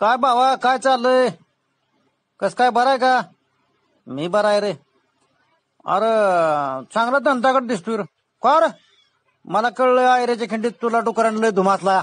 काय भावा काय चाललंय कस काय बरं आहे का मी बराय रे अरे चांगला दंताकड दिसतोय रे का मला कळलं आयरेच्या खिंडीत तुला डोकर लय धुमासला